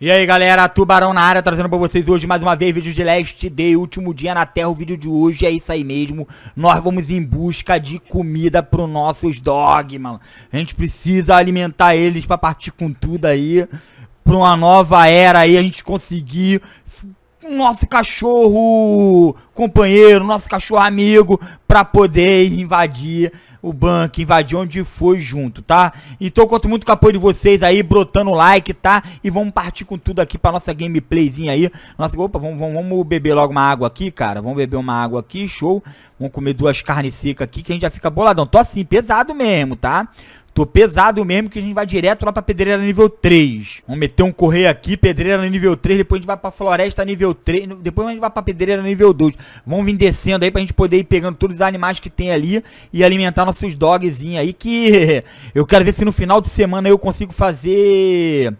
E aí galera, Tubarão na área, trazendo pra vocês hoje mais uma vez vídeo de Last Day, último dia na Terra, o vídeo de hoje é isso aí mesmo, nós vamos em busca de comida pro nossos dog, mano, a gente precisa alimentar eles pra partir com tudo aí, pra uma nova era aí, a gente conseguir nosso cachorro companheiro, nosso cachorro amigo, para poder invadir o banco, invadir onde for junto, tá? Então conto muito com o apoio de vocês aí, brotando like, tá? E vamos partir com tudo aqui pra nossa gameplayzinha aí. Nossa, opa, vamos, vamos, vamos beber logo uma água aqui, cara. Vamos beber uma água aqui, show. Vamos comer duas carnes secas aqui, que a gente já fica boladão. Tô assim, pesado mesmo, tá? Tô pesado mesmo que a gente vai direto lá pra pedreira nível 3. Vamos meter um correr aqui, pedreira nível 3, depois a gente vai pra floresta nível 3, depois a gente vai pra pedreira nível 2. Vamos vir descendo aí pra gente poder ir pegando todos os animais que tem ali e alimentar nossos dogzinhos aí que... Eu quero ver se no final de semana eu consigo fazer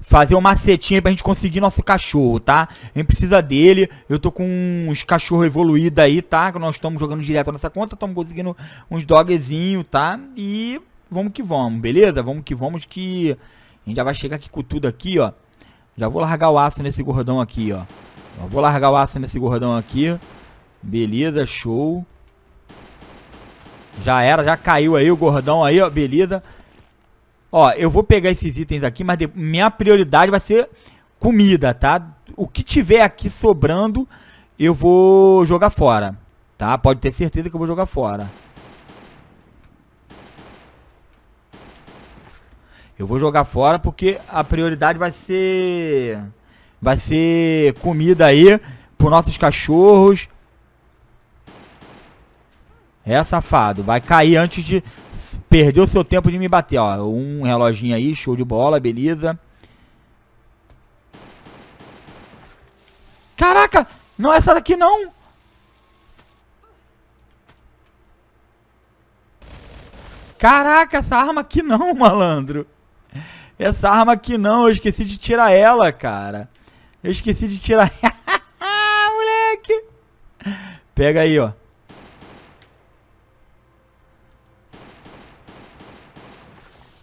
fazer um macetinho pra gente conseguir nosso cachorro, tá? A gente precisa dele. Eu tô com uns cachorros evoluídos aí, tá? Que nós estamos jogando direto nessa conta, estamos conseguindo uns dogzinhos, tá? E vamos que vamos, beleza? Vamos que vamos que a gente já vai chegar aqui com tudo aqui, ó. Já vou largar o aço nesse gordão aqui, ó. Já vou largar o aço nesse gordão aqui. Beleza, show. Já era, já caiu aí o gordão aí, ó, beleza. Ó, eu vou pegar esses itens aqui, mas de... minha prioridade vai ser comida, tá? O que tiver aqui sobrando, eu vou jogar fora, tá? Pode ter certeza que eu vou jogar fora. Eu vou jogar fora porque a prioridade vai ser. Vai ser comida aí pros nossos cachorros. É safado. Vai cair antes de. Perder o seu tempo de me bater. Ó, um reloginho aí, show de bola, beleza. Caraca! Não é essa daqui não! Caraca, essa arma aqui não, malandro! Essa arma aqui não, eu esqueci de tirar ela, cara. Eu esqueci de tirar ela. Ah, moleque. Pega aí, ó.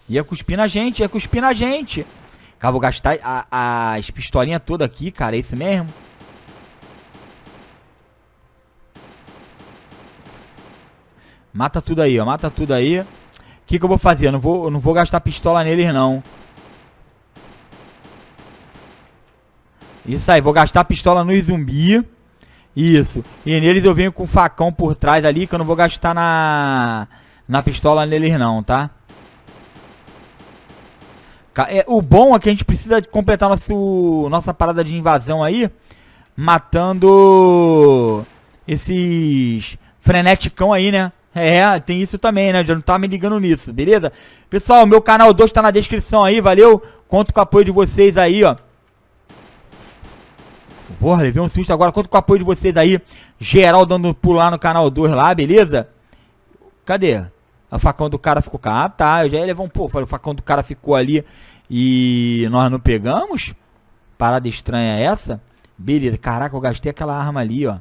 Ia cuspir na gente, ia cuspir na gente. Cara, vou gastar a, as pistolinhas todas aqui, cara. É isso mesmo? Mata tudo aí, ó. Mata tudo aí. O que, que eu vou fazer? Eu não vou, eu não vou gastar pistola neles, não. Isso aí, vou gastar pistola no zumbi. Isso. E neles eu venho com facão por trás ali, que eu não vou gastar na, na pistola neles não, tá? É, o bom é que a gente precisa completar nosso, nossa parada de invasão aí, matando esses freneticão aí, né? É, tem isso também, né? Já não tá me ligando nisso, beleza? Pessoal, meu canal 2 tá na descrição aí, valeu? Conto com o apoio de vocês aí, ó. Porra, levei um susto agora. Conto com o apoio de vocês aí. Geral dando pulo lá no canal 2 lá, beleza? Cadê? O facão do cara ficou cá. Ah, tá. Eu já ia levar um pouco. Falei, o facão do cara ficou ali e nós não pegamos? Parada estranha é essa? Beleza. Caraca, eu gastei aquela arma ali, ó.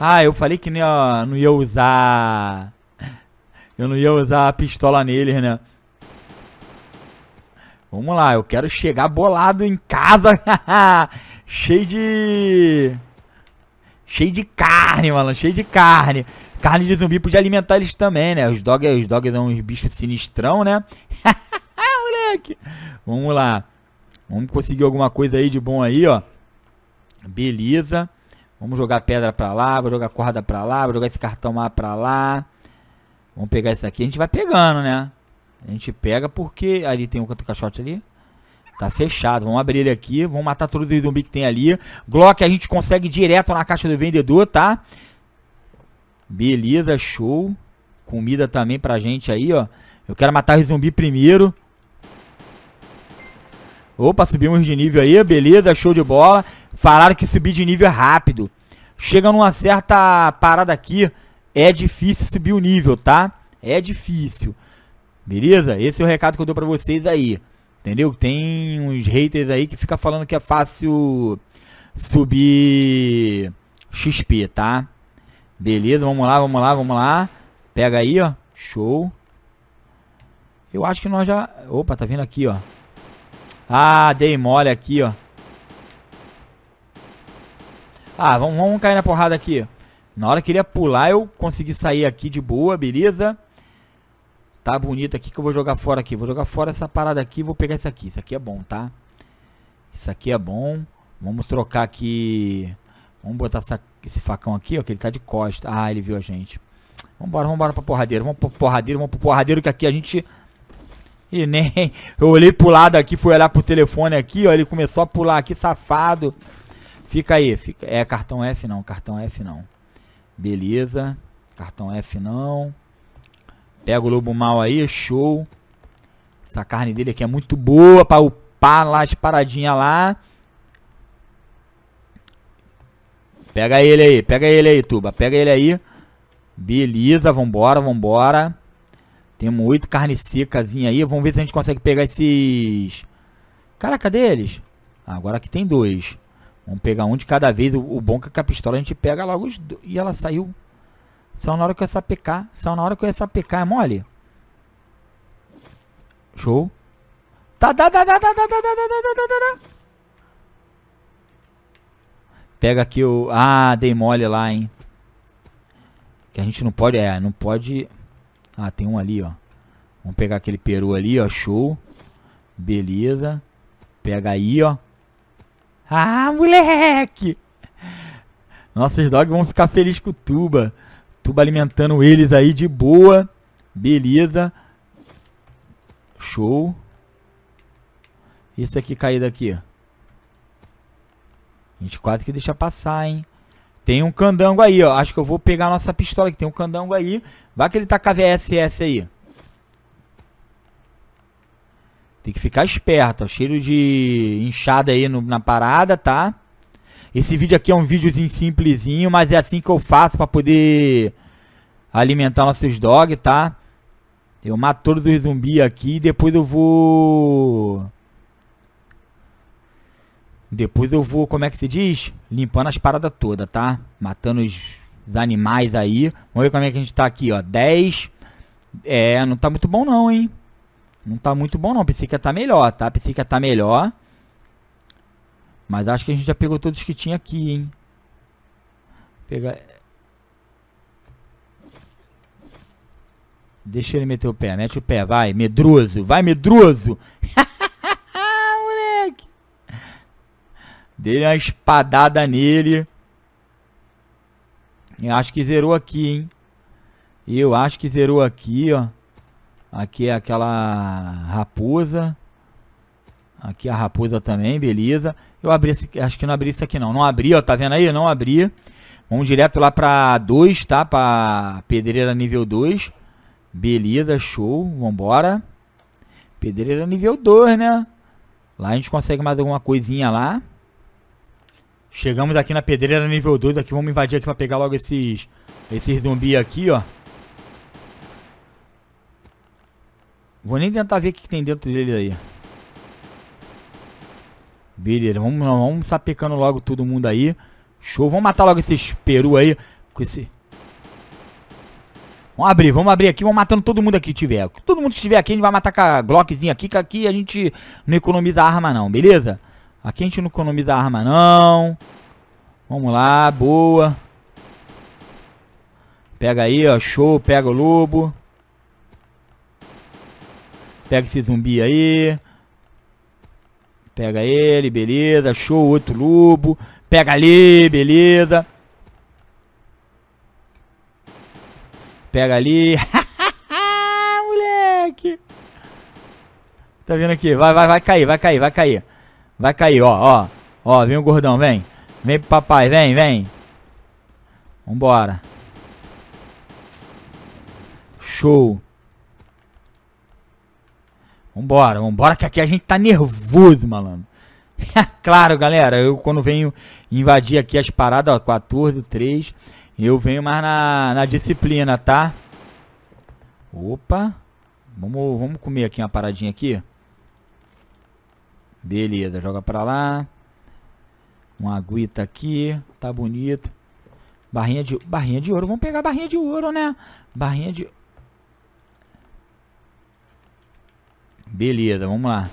Ah, eu falei que né, ó, não ia usar... Eu não ia usar a pistola neles, né? Vamos lá, eu quero chegar bolado em casa. cheio de. Cheio de carne, mano. Cheio de carne. Carne de zumbi podia alimentar eles também, né? Os dogs, os dogs são uns bichos sinistrão, né? Moleque. Vamos lá. Vamos conseguir alguma coisa aí de bom aí, ó. Beleza. Vamos jogar pedra pra lá, vou jogar corda pra lá, vou jogar esse cartão lá pra lá. Vamos pegar isso aqui, a gente vai pegando, né? A gente pega porque ali tem um caixote ali. Tá fechado. Vamos abrir ele aqui. Vamos matar todos os zumbis que tem ali. Glock a gente consegue direto na caixa do vendedor, tá? Beleza, show. Comida também pra gente aí, ó. Eu quero matar os zumbi primeiro. Opa, subimos de nível aí. Beleza, show de bola. Falaram que subir de nível é rápido. Chega numa certa parada aqui. É difícil subir o nível, tá? É difícil. Beleza? Esse é o recado que eu dou pra vocês aí. Entendeu? Tem uns haters aí que fica falando que é fácil subir XP, tá? Beleza, vamos lá, vamos lá, vamos lá. Pega aí, ó. Show. Eu acho que nós já... Opa, tá vindo aqui, ó. Ah, dei mole aqui, ó. Ah, vamos, vamos cair na porrada aqui. Na hora que ele ia pular, eu consegui sair aqui de boa, beleza? Tá bonito aqui que eu vou jogar fora aqui. Vou jogar fora essa parada aqui vou pegar isso aqui. Isso aqui é bom, tá? Isso aqui é bom. Vamos trocar aqui. Vamos botar essa, esse facão aqui, ó. Que ele tá de costa. Ah, ele viu a gente. Vambora, vambora pra porradeiro. Vamos pro porradeiro, vamos pro porradeiro que aqui a gente... E nem... Eu olhei pro lado aqui, fui olhar pro telefone aqui, ó. Ele começou a pular aqui, safado. Fica aí, fica... É, cartão F não, cartão F não. Beleza. Cartão F não. Pega o lobo mal aí, show. Essa carne dele aqui é muito boa pra upar lá as paradinhas lá. Pega ele aí, pega ele aí, Tuba. Pega ele aí. Beleza, vambora, vambora. Temos oito carnes secazinha aí. Vamos ver se a gente consegue pegar esses... caraca cadê eles? Ah, agora aqui tem dois. Vamos pegar um de cada vez. O, o bom é que com a pistola a gente pega logo os dois. E ela saiu... Só na hora que eu sapecar. Só na hora que eu sapecar. É mole? Show. Tá, tá, tá, tá, tá, tá, tá, tá, tá, tá, tá, tá. Pega aqui o... Ah, dei mole lá, hein. Que a gente não pode... É, não pode... Ah, tem um ali, ó. Vamos pegar aquele peru ali, ó. Show. Beleza. Pega aí, ó. Ah, moleque! Nossos dogs vão ficar felizes com o Tuba. Tuba alimentando eles aí de boa. Beleza. Show. Esse aqui caído daqui. A gente quase que deixa passar, hein? Tem um candango aí, ó. Acho que eu vou pegar a nossa pistola, que tem um candango aí. Vai que ele tá com a VSS aí. Tem que ficar esperto, ó. Cheiro de inchada aí no, na parada, tá? Esse vídeo aqui é um videozinho simplesinho, mas é assim que eu faço pra poder alimentar nossos dog, tá? Eu mato todos os zumbis aqui e depois eu vou... Depois eu vou, como é que se diz? Limpando as paradas todas, tá? Matando os, os, animais aí. Vamos ver como é que a gente tá aqui, ó. 10. É, não tá muito bom não, hein? Não tá muito bom não. Psica tá melhor, tá? Psica tá melhor. Mas acho que a gente já pegou todos que tinha aqui, hein? Pegar... Deixa ele meter o pé, mete o pé, vai, medroso, vai, medroso. Moleque. Dei uma espadada nele. Eu acho que zerou aqui, hein. Eu acho que zerou aqui, ó. Aqui é aquela raposa. Aqui é a raposa também, beleza. Eu abri esse, acho que não abri isso aqui não. Não abri, ó, tá vendo aí? não abri. Vamos direto lá pra 2, tá? Pra pedreira nível 2. Beleza, show. Vambora. Pedreira nível 2, né? Lá a gente consegue mais alguma coisinha lá. Chegamos aqui na pedreira nível 2. Aqui vamos invadir aqui pra pegar logo esses... Esses zumbi aqui, ó. Vou nem tentar ver o que tem dentro dele aí. Beleza, vamos, vamos sapecando logo todo mundo aí. Show, vamos matar logo esses peru aí. Com esse... Vamos abrir, vamos abrir aqui, vamos matando todo mundo aqui que tiver. Todo mundo que estiver aqui, a gente vai matar com a Glockzinha aqui, que aqui a gente não economiza arma não, beleza? Aqui a gente não economiza arma não. Vamos lá, boa. Pega aí, ó, show, pega o lobo. Pega esse zumbi aí. Pega ele, beleza, show, outro lobo. Pega ali, beleza. Pega ali. Moleque. Tá vendo aqui? Vai, vai, vai cair, vai cair, vai cair. Vai cair, ó, ó. Ó, vem o gordão, vem. Vem pro papai, vem, vem. Vambora. Show. Vambora, vambora, que aqui a gente tá nervoso, malandro. claro, galera, eu quando venho invadir aqui as paradas, ó, 14, 3, eu venho mais na, na disciplina, tá? Opa. Vamos, vamos comer aqui uma paradinha aqui. Beleza, joga pra lá. Uma aguita aqui. Tá bonito. Barrinha de, barrinha de ouro. Vamos pegar barrinha de ouro, né? Barrinha de... Beleza, vamos lá.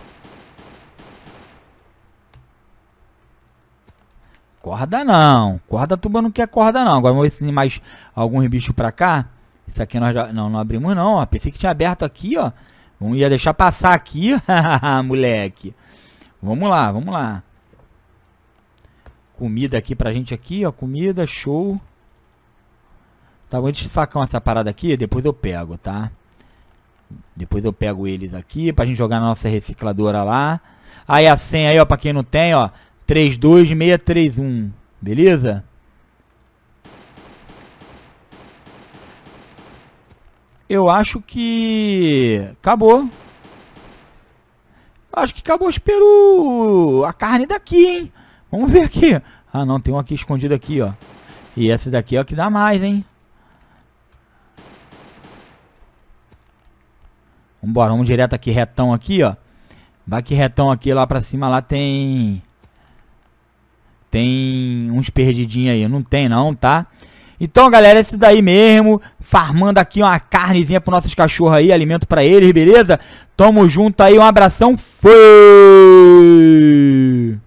corda não. Corda tuba não quer corda não. Agora vamos ver se tem mais alguns bichos pra cá. Isso aqui nós já... Não, não abrimos não, ó. Pensei que tinha aberto aqui, ó. Vamos ia deixar passar aqui, moleque. Vamos lá, vamos lá. Comida aqui pra gente aqui, ó. Comida, show. Tá, bom eu desfacar essa parada aqui, depois eu pego, tá? Depois eu pego eles aqui pra gente jogar na nossa recicladora lá. Aí a senha aí, ó, pra quem não tem, ó. 32631, beleza? Eu acho que acabou. Acho que acabou, espero a carne daqui, hein? Vamos ver aqui. Ah, não, tem um aqui escondido aqui, ó. E essa daqui é o que dá mais, hein? Vambora, vamos direto aqui, retão aqui, ó. Vai que retão aqui, lá pra cima, lá tem... Tem uns perdidinhos aí. Não tem não, tá? Então, galera, é isso daí mesmo. Farmando aqui uma carnezinha para nossos cachorros aí. Alimento para eles, beleza? Tamo junto aí. Um abração. Fui!